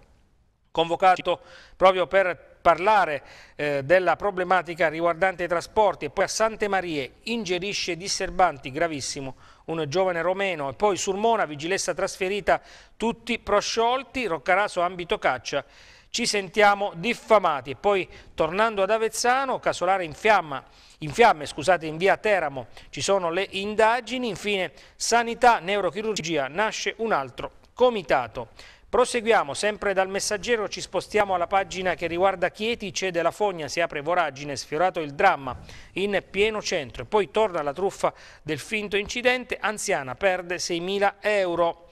Speaker 1: convocato proprio per parlare eh, della problematica riguardante i trasporti e poi a Sante Marie ingerisce disturbanti gravissimo un giovane romeno e poi Surmona, Vigilessa trasferita, tutti prosciolti, Roccaraso ambito caccia, ci sentiamo diffamati e poi tornando ad Avezzano, Casolare in fiamma, in fiamme, scusate, in via Teramo ci sono le indagini, infine sanità, neurochirurgia, nasce un altro comitato. Proseguiamo, sempre dal messaggero ci spostiamo alla pagina che riguarda Chieti, cede la fogna, si apre voragine, sfiorato il dramma in pieno centro e poi torna la truffa del finto incidente, anziana perde 6.000 euro.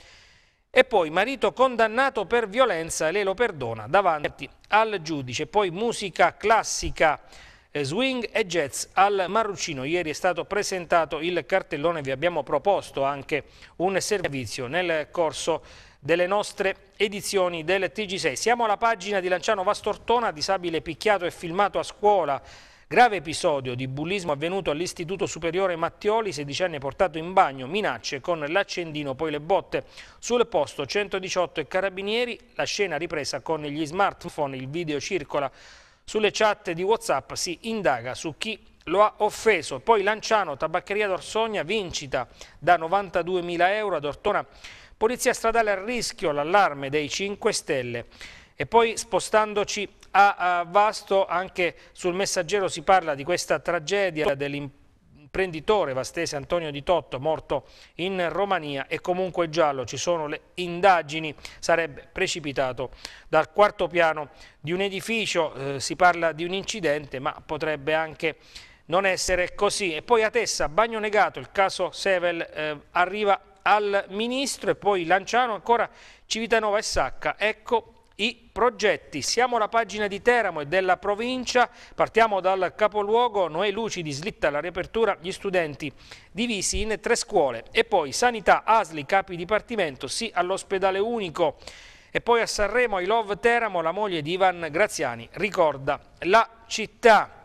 Speaker 1: E poi marito condannato per violenza, lei lo perdona davanti al giudice. Poi musica classica, eh, swing e jazz al Marrucino. Ieri è stato presentato il cartellone, vi abbiamo proposto anche un servizio nel corso delle nostre edizioni del TG6. Siamo alla pagina di Lanciano Vastortona, disabile picchiato e filmato a scuola. Grave episodio di bullismo avvenuto all'Istituto Superiore Mattioli, sedicenne portato in bagno, minacce con l'accendino, poi le botte. Sul posto 118 e carabinieri, la scena ripresa con gli smartphone, il video circola. Sulle chat di Whatsapp si indaga su chi lo ha offeso. Poi Lanciano, tabaccheria d'Orsogna, vincita da 92.000 euro ad Ortona Polizia stradale a rischio, l'allarme dei 5 Stelle. E poi spostandoci a, a Vasto, anche sul messaggero si parla di questa tragedia dell'imprenditore vastese Antonio Di Totto, morto in Romania e comunque giallo, ci sono le indagini, sarebbe precipitato dal quarto piano di un edificio, eh, si parla di un incidente ma potrebbe anche non essere così. E poi a Tessa, bagno negato, il caso Sevel eh, arriva al Ministro e poi Lanciano, ancora Civitanova e Sacca. Ecco i progetti. Siamo alla pagina di Teramo e della provincia, partiamo dal capoluogo, Noè Lucidi slitta la riapertura, gli studenti divisi in tre scuole e poi sanità, Asli, capi dipartimento, sì all'ospedale unico e poi a Sanremo, I Love Teramo, la moglie di Ivan Graziani ricorda la città.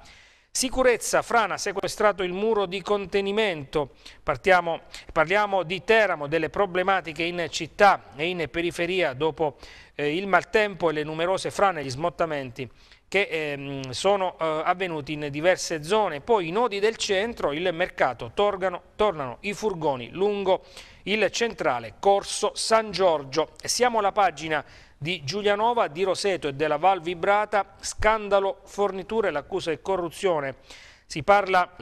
Speaker 1: Sicurezza, Frana ha sequestrato il muro di contenimento. Partiamo, parliamo di Teramo, delle problematiche in città e in periferia dopo eh, il maltempo e le numerose frane e gli smottamenti che ehm, sono eh, avvenuti in diverse zone. Poi i nodi del centro, il mercato, torgano, tornano i furgoni lungo il centrale Corso San Giorgio. Siamo alla pagina di Giulianova, di Roseto e della Val Vibrata, scandalo forniture, l'accusa è corruzione. Si parla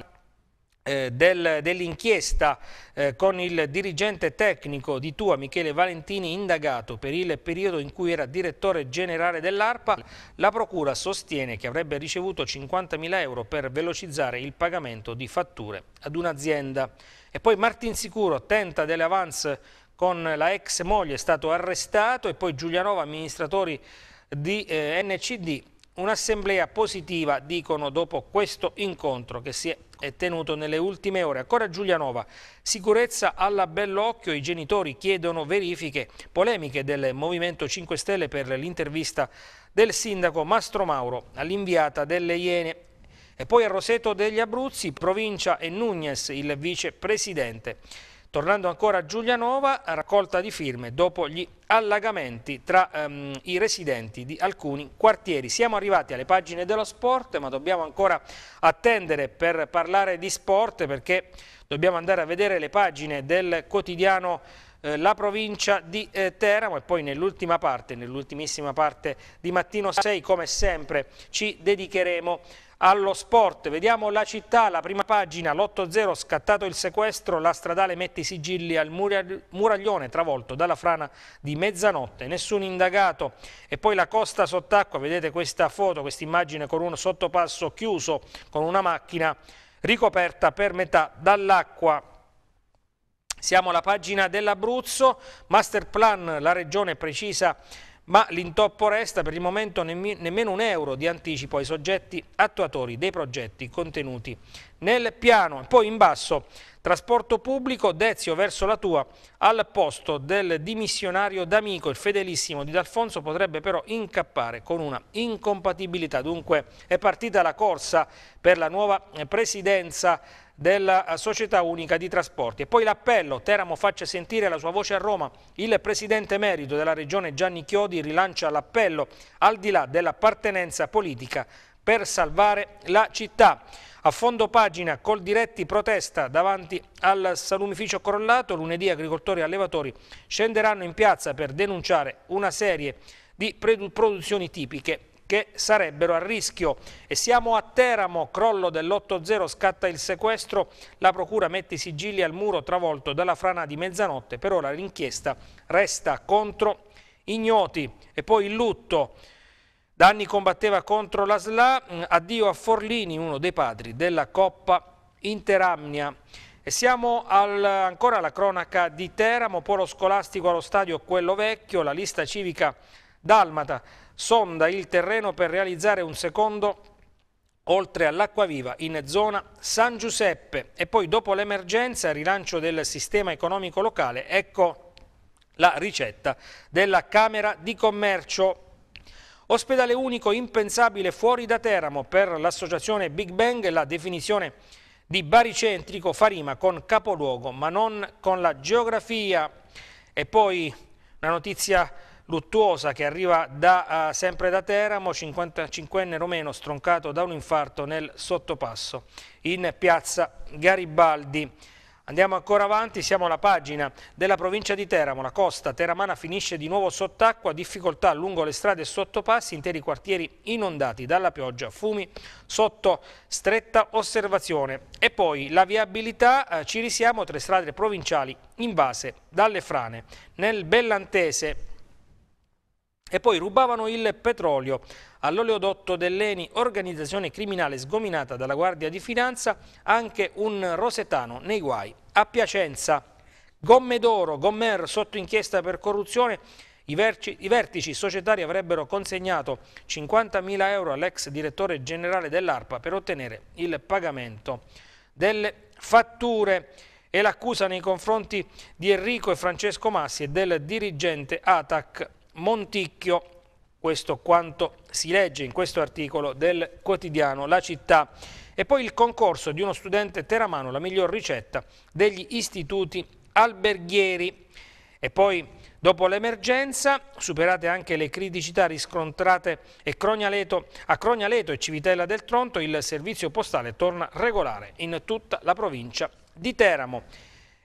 Speaker 1: eh, del, dell'inchiesta eh, con il dirigente tecnico di Tua, Michele Valentini, indagato per il periodo in cui era direttore generale dell'ARPA, la Procura sostiene che avrebbe ricevuto 50.000 euro per velocizzare il pagamento di fatture ad un'azienda. E poi Martin Sicuro tenta delle avance con la ex moglie è stato arrestato e poi Giulianova, amministratori di eh, NCD. Un'assemblea positiva, dicono, dopo questo incontro che si è tenuto nelle ultime ore. Ancora Giulianova, sicurezza alla bell'occhio, i genitori chiedono verifiche, polemiche del Movimento 5 Stelle per l'intervista del sindaco Mastro Mauro all'inviata delle Iene. E poi a Roseto degli Abruzzi, provincia e Nunez, il vicepresidente. Tornando ancora a Giulianova, raccolta di firme dopo gli allagamenti tra um, i residenti di alcuni quartieri. Siamo arrivati alle pagine dello sport, ma dobbiamo ancora attendere per parlare di sport perché dobbiamo andare a vedere le pagine del quotidiano eh, La Provincia di eh, Teramo e poi nell'ultima parte, nell'ultimissima parte di Mattino 6, come sempre, ci dedicheremo a allo sport. Vediamo la città, la prima pagina, l'8-0, scattato il sequestro, la stradale mette i sigilli al muraglione travolto dalla frana di mezzanotte, nessun indagato. E poi la costa sott'acqua, vedete questa foto, questa immagine con un sottopasso chiuso, con una macchina ricoperta per metà dall'acqua. Siamo alla pagina dell'Abruzzo, master plan, la regione precisa ma l'intoppo resta per il momento nemmeno un euro di anticipo ai soggetti attuatori dei progetti contenuti nel piano. Poi in basso, trasporto pubblico, Dezio verso la tua, al posto del dimissionario D'Amico, il fedelissimo di D'Alfonso potrebbe però incappare con una incompatibilità. Dunque è partita la corsa per la nuova eh, presidenza della eh, Società Unica di Trasporti. E poi l'appello, Teramo faccia sentire la sua voce a Roma. Il presidente merito della regione Gianni Chiodi rilancia l'appello al di là dell'appartenenza politica per salvare la città. A fondo pagina col diretti protesta davanti al salumificio crollato, lunedì agricoltori e allevatori scenderanno in piazza per denunciare una serie di produzioni tipiche che sarebbero a rischio. E siamo a Teramo, crollo dell'8-0, scatta il sequestro, la procura mette i sigilli al muro travolto dalla frana di mezzanotte, per ora l'inchiesta resta contro ignoti. E poi il lutto, da anni combatteva contro la SLA, mm, addio a Forlini, uno dei padri della Coppa Interamnia. E siamo al, ancora alla cronaca di Teramo, polo scolastico allo stadio Quello Vecchio, la lista civica Dalmata sonda il terreno per realizzare un secondo oltre all'acquaviva in zona San Giuseppe e poi dopo l'emergenza rilancio del sistema economico locale ecco la ricetta della Camera di Commercio Ospedale unico impensabile fuori da Teramo per l'associazione Big Bang la definizione di baricentrico Farima con capoluogo ma non con la geografia e poi una notizia luttuosa che arriva da, uh, sempre da Teramo, 55enne romeno stroncato da un infarto nel sottopasso in piazza Garibaldi. Andiamo ancora avanti, siamo alla pagina della provincia di Teramo. La costa teramana finisce di nuovo sott'acqua, difficoltà lungo le strade e sottopassi, interi quartieri inondati dalla pioggia, fumi sotto stretta osservazione. E poi la viabilità, eh, ci risiamo tre strade provinciali invase dalle frane. Nel Bellantese e poi rubavano il petrolio all'oleodotto dell'ENI, organizzazione criminale sgominata dalla Guardia di Finanza, anche un rosetano nei guai a Piacenza. Gomme d'oro, Gommer sotto inchiesta per corruzione, i, verci, I, vertici societari avrebbero consegnato 50.000 euro all'ex direttore generale dell'ARPA per ottenere il pagamento delle fatture e l'accusa nei confronti di Enrico e Francesco Massi e del dirigente ATAC Monticchio, questo quanto si legge in questo articolo del quotidiano La Città, e poi il concorso di uno studente teramano, la miglior ricetta degli istituti alberghieri. E poi, dopo l'emergenza, superate anche le criticità riscontrate a Crognaleto, a Crognaleto e Civitella del Tronto, il servizio postale torna regolare in tutta la provincia di Teramo.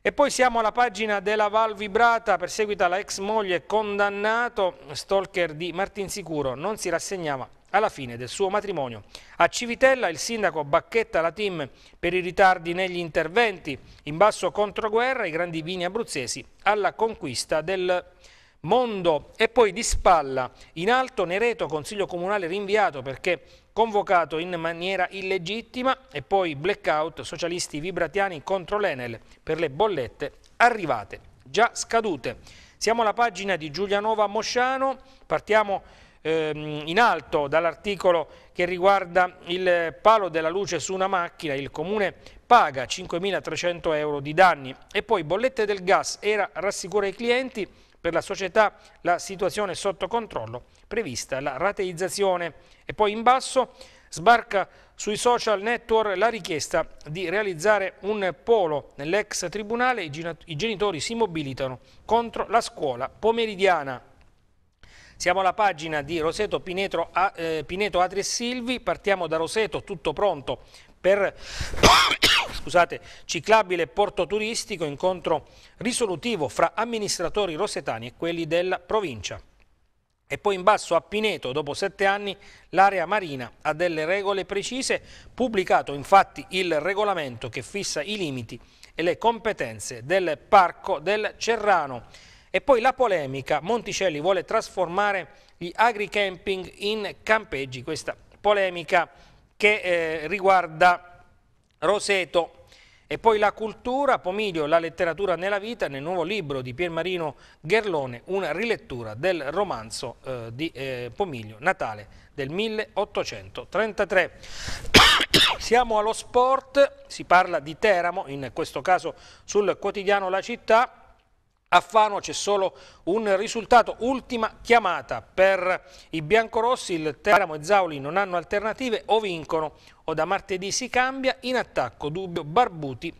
Speaker 1: E poi siamo alla pagina della Val Vibrata, perseguita la ex moglie, condannato, stalker di Martinsicuro, non si rassegnava alla fine del suo matrimonio. A Civitella il sindaco bacchetta la team per i ritardi negli interventi, in basso controguerra i grandi vini abruzzesi alla conquista del Mondo e poi di spalla in alto Nereto, consiglio comunale rinviato perché convocato in maniera illegittima e poi blackout socialisti vibratiani contro l'Enel per le bollette arrivate, già scadute. Siamo alla pagina di Giulianova Mosciano, partiamo ehm, in alto dall'articolo che riguarda il palo della luce su una macchina, il comune paga 5.300 euro di danni e poi bollette del gas, era rassicura i clienti, per la società la situazione sotto controllo, prevista la rateizzazione. E poi in basso sbarca sui social network la richiesta di realizzare un polo nell'ex tribunale, i genitori si mobilitano contro la scuola pomeridiana. Siamo alla pagina di Roseto Pineto, eh, Pineto Atri e Silvi, partiamo da Roseto, tutto pronto per scusate, ciclabile porto turistico, incontro risolutivo fra amministratori rosetani e quelli della provincia. E poi in basso a Pineto, dopo sette anni, l'area marina ha delle regole precise, pubblicato infatti il regolamento che fissa i limiti e le competenze del Parco del Cerrano. E poi la polemica, Monticelli vuole trasformare gli agri-camping in campeggi, questa polemica che eh, riguarda Roseto. E poi la cultura, Pomiglio, la letteratura nella vita, nel nuovo libro di Piermarino Gherlone, una rilettura del romanzo eh, di eh, Pomiglio, Natale del 1833. Siamo allo sport, si parla di Teramo, in questo caso sul quotidiano La Città, a Fano c'è solo un risultato, ultima chiamata per i biancorossi, il Teramo e Zauli non hanno alternative o vincono o da martedì si cambia, in attacco Dubbio, Barbuti,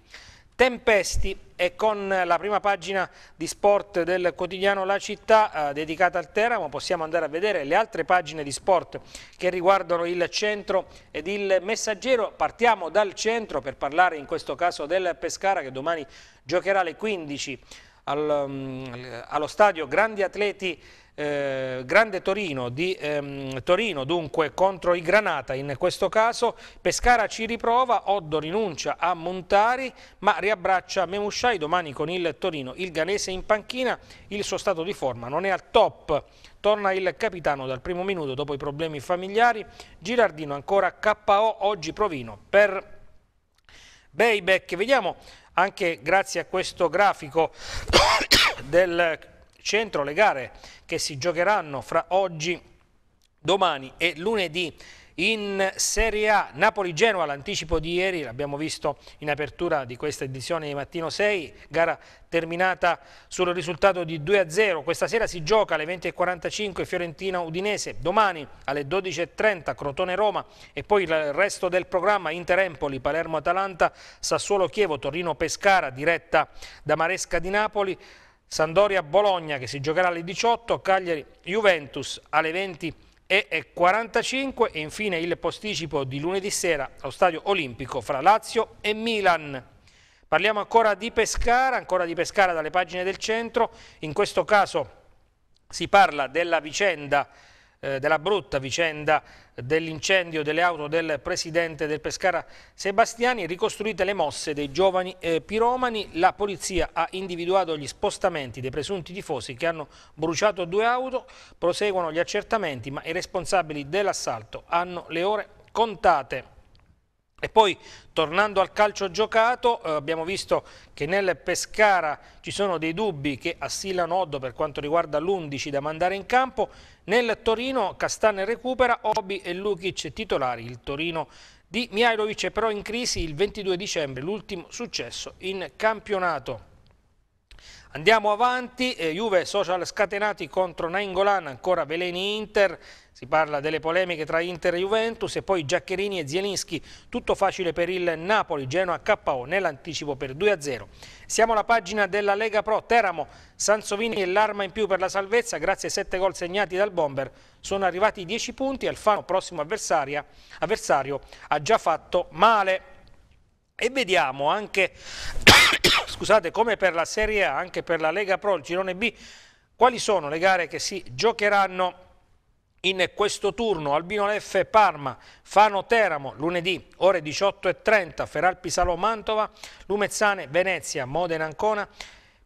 Speaker 1: Tempesti e con la prima pagina di sport del quotidiano La Città eh, dedicata al Teramo possiamo andare a vedere le altre pagine di sport che riguardano il centro ed il messaggero. Partiamo dal centro per parlare in questo caso del Pescara che domani giocherà alle 15 al, um, allo stadio Grandi Atleti eh, grande Torino di ehm, Torino dunque contro i Granata in questo caso Pescara ci riprova Oddo rinuncia a Montari ma riabbraccia Memusciai domani con il Torino il Ganese in panchina il suo stato di forma non è al top torna il capitano dal primo minuto dopo i problemi familiari Girardino ancora KO oggi Provino per Beibec vediamo anche grazie a questo grafico del centro, le gare che si giocheranno fra oggi, domani e lunedì in Serie A Napoli-Genoa, l'anticipo di ieri, l'abbiamo visto in apertura di questa edizione di Mattino 6, gara terminata sul risultato di 2-0. Questa sera si gioca alle 20.45 Fiorentina-Udinese, domani alle 12.30 Crotone-Roma e poi il resto del programma Inter-Empoli, Palermo-Atalanta, Sassuolo-Chievo, Torino-Pescara, diretta da Maresca di Napoli, Sandoria-Bologna che si giocherà alle 18, Cagliari-Juventus alle 20 e 45 e infine il posticipo di lunedì sera allo stadio olimpico fra Lazio e Milan. Parliamo ancora di Pescara, ancora di Pescara dalle pagine del centro, in questo caso si parla della vicenda eh, della brutta vicenda dell'incendio delle auto del presidente del Pescara Sebastiani, ricostruite le mosse dei giovani eh, piromani, la polizia ha individuato gli spostamenti dei presunti tifosi che hanno bruciato due auto, proseguono gli accertamenti ma i responsabili dell'assalto hanno le ore contate. E poi tornando al calcio giocato eh, abbiamo visto che nel Pescara ci sono dei dubbi che assilano Oddo per quanto riguarda l'11 da mandare in campo, nel Torino Castane recupera, Obi e Lukic titolari, il Torino di Mihailovic è però in crisi il 22 dicembre, l'ultimo successo in campionato. Andiamo avanti, eh, Juve social scatenati contro Naingolan, ancora veleni Inter, si parla delle polemiche tra Inter e Juventus e poi Giaccherini e Zielinski, tutto facile per il Napoli, Genoa KO nell'anticipo per 2-0. Siamo alla pagina della Lega Pro, Teramo, Sansovini e l'arma in più per la salvezza, grazie ai 7 gol segnati dal Bomber sono arrivati i 10 punti, Alfano prossimo avversario ha già fatto male. E vediamo anche, scusate, come per la Serie A, anche per la Lega Pro, il girone B, quali sono le gare che si giocheranno in questo turno Albino F Parma, Fano Teramo lunedì ore 18.30, Feralpi Salò Mantova, Lumezzane Venezia, Modena Ancona,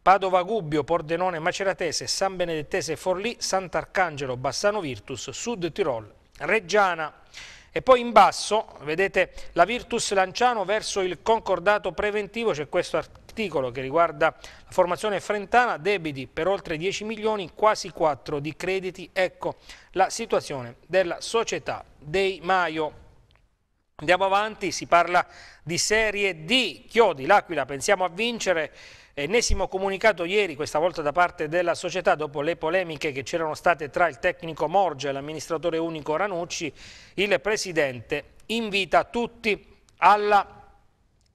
Speaker 1: Padova Gubbio, Pordenone Maceratese, San Benedettese Forlì, Sant'Arcangelo Bassano Virtus, Sud Tirol, Reggiana e poi in basso, vedete, la Virtus Lanciano verso il concordato preventivo, c'è questo articolo che riguarda la formazione frentana, debiti per oltre 10 milioni, quasi 4 di crediti, ecco la situazione della società dei Maio. Andiamo avanti, si parla di Serie D, Chiodi, l'Aquila, pensiamo a vincere Ennesimo comunicato ieri, questa volta da parte della società, dopo le polemiche che c'erano state tra il tecnico Morgia e l'amministratore unico Ranucci, il Presidente invita tutti alla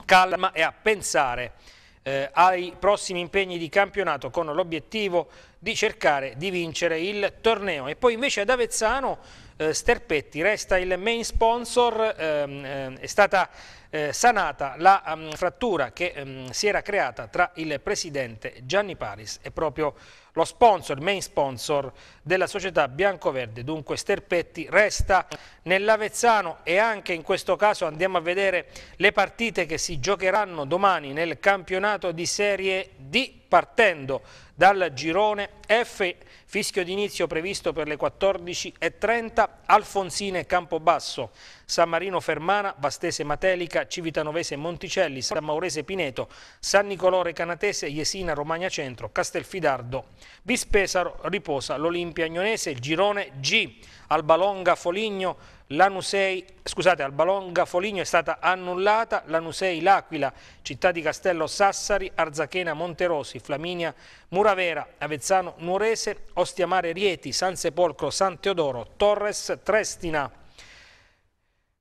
Speaker 1: calma e a pensare eh, ai prossimi impegni di campionato con l'obiettivo di cercare di vincere il torneo. E poi invece ad Avezzano eh, Sterpetti resta il main sponsor, ehm, eh, è stata eh, sanata la um, frattura che um, si era creata tra il presidente Gianni Paris e proprio lo sponsor, main sponsor della società biancoverde, dunque Sterpetti, resta nell'Avezzano e anche in questo caso andiamo a vedere le partite che si giocheranno domani nel campionato di Serie D partendo dal girone F, fischio d'inizio previsto per le 14.30, Alfonsine Campobasso, San Marino Fermana, Vastese Matelica, Civitanovese Monticelli, San Maurese Pineto, San Nicolore Canatese, Jesina Romagna Centro, Castelfidardo Bispesaro riposa l'Olimpia Agnonese, il girone G, Albalonga Foligno, Lanusei, scusate, Albalonga Foligno è stata annullata, Lanusei L'Aquila, Città di Castello Sassari, Arzachena Monterosi, Flaminia Muravera, Avezzano Nurese, Ostiamare Rieti, San Sepolcro, San Teodoro, Torres Trestina.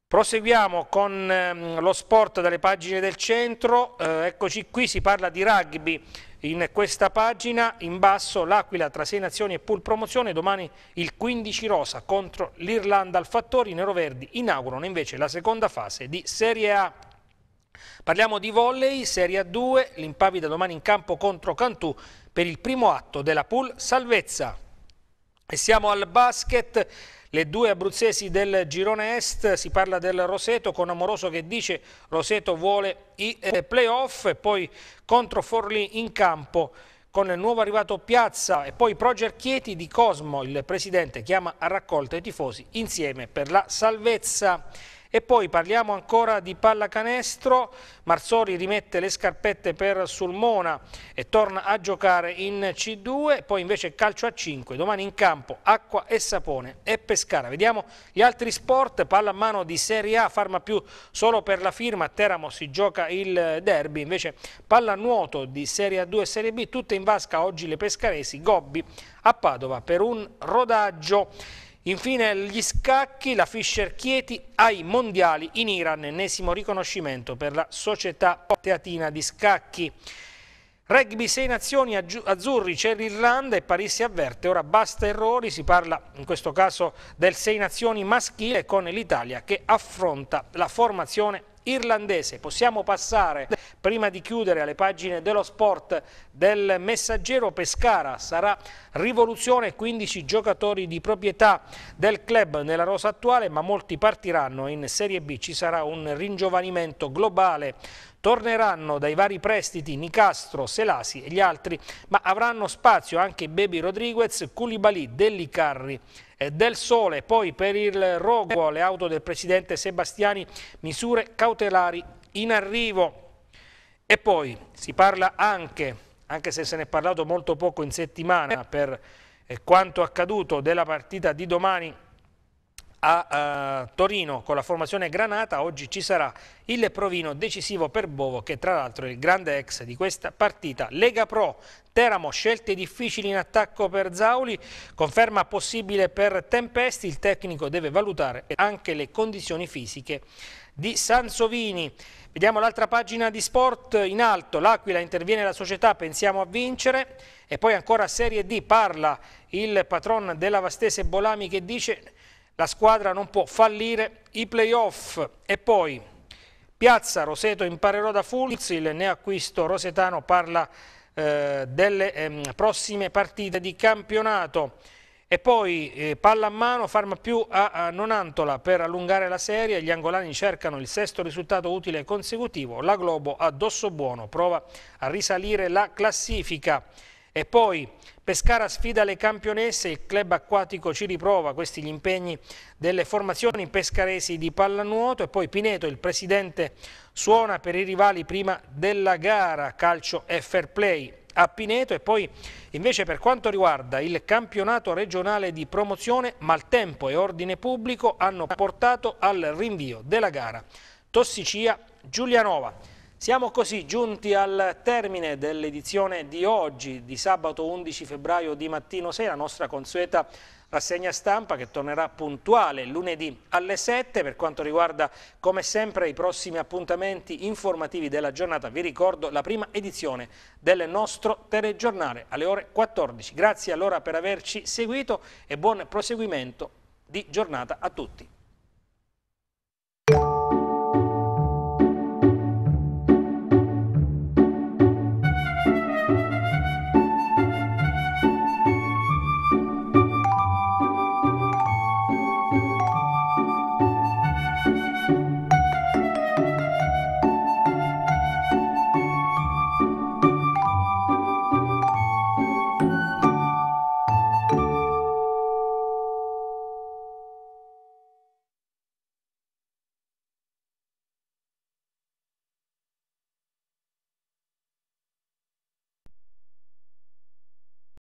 Speaker 1: Proseguiamo con ehm, lo sport dalle pagine del centro, eh, eccoci qui, si parla di rugby, in questa pagina in basso l'Aquila tra sei nazioni e pool promozione, domani il 15 rosa contro l'Irlanda al Fattori, i neroverdi inaugurano invece la seconda fase di Serie A. Parliamo di volley, Serie A2, l'impavida domani in campo contro Cantù per il primo atto della pool salvezza. E siamo al basket le due abruzzesi del girone est, si parla del Roseto con Amoroso che dice Roseto vuole i eh, playoff e poi contro Forlì in campo con il nuovo arrivato Piazza e poi Proger Chieti di Cosmo, il presidente chiama a raccolta i tifosi insieme per la salvezza. E poi parliamo ancora di pallacanestro, Marsori rimette le scarpette per Sulmona e torna a giocare in C2, poi invece calcio a 5, domani in campo Acqua e Sapone e Pescara. Vediamo gli altri sport, palla a mano di Serie A, Farma più solo per la firma, a Teramo si gioca il derby, invece palla nuoto di Serie A2 e Serie B, tutte in vasca oggi le pescaresi, Gobbi a Padova per un rodaggio. Infine gli scacchi, la Fischer Chieti ai mondiali in Iran, ennesimo riconoscimento per la società teatina di scacchi. Rugby 6 nazioni azzurri, c'è l'Irlanda e Paris si avverte, ora basta errori, si parla in questo caso del 6 nazioni maschile con l'Italia che affronta la formazione irlandese. Possiamo passare, prima di chiudere, alle pagine dello sport del messaggero Pescara. Sarà rivoluzione 15 giocatori di proprietà del club nella rosa attuale, ma molti partiranno. In Serie B ci sarà un ringiovanimento globale Torneranno dai vari prestiti Nicastro, Selasi e gli altri, ma avranno spazio anche Baby Rodriguez, Culibali, Dellicarri eh, del Sole. Poi per il rogo alle auto del Presidente Sebastiani misure cautelari in arrivo. E poi si parla anche, anche se se ne è parlato molto poco in settimana, per eh, quanto accaduto della partita di domani a eh, Torino con la formazione Granata, oggi ci sarà il provino decisivo per Bovo che tra l'altro è il grande ex di questa partita. Lega Pro, Teramo, scelte difficili in attacco per Zauli, conferma possibile per Tempesti, il tecnico deve valutare anche le condizioni fisiche di Sansovini. Vediamo l'altra pagina di sport in alto, l'Aquila interviene la società, pensiamo a vincere e poi ancora Serie D parla il patron della Vastese Bolami che dice la squadra non può fallire i playoff e poi Piazza Roseto imparerò da Fulz il neacquisto rosetano parla eh, delle eh, prossime partite di campionato. E poi eh, palla a mano, Farma più a, a Nonantola per allungare la serie. Gli angolani cercano il sesto risultato utile consecutivo. La Globo a Dossobuono prova a risalire la classifica. E poi Pescara sfida le campionesse, il club acquatico ci riprova, questi gli impegni delle formazioni pescaresi di pallanuoto e poi Pineto, il presidente, suona per i rivali prima della gara, calcio e fair play a Pineto e poi invece per quanto riguarda il campionato regionale di promozione maltempo e ordine pubblico hanno portato al rinvio della gara Tossicia Giulianova. Siamo così giunti al termine dell'edizione di oggi, di sabato 11 febbraio di mattino 6, la nostra consueta rassegna stampa che tornerà puntuale lunedì alle 7 per quanto riguarda come sempre i prossimi appuntamenti informativi della giornata vi ricordo la prima edizione del nostro telegiornale alle ore 14 grazie allora per averci seguito e buon proseguimento di giornata a tutti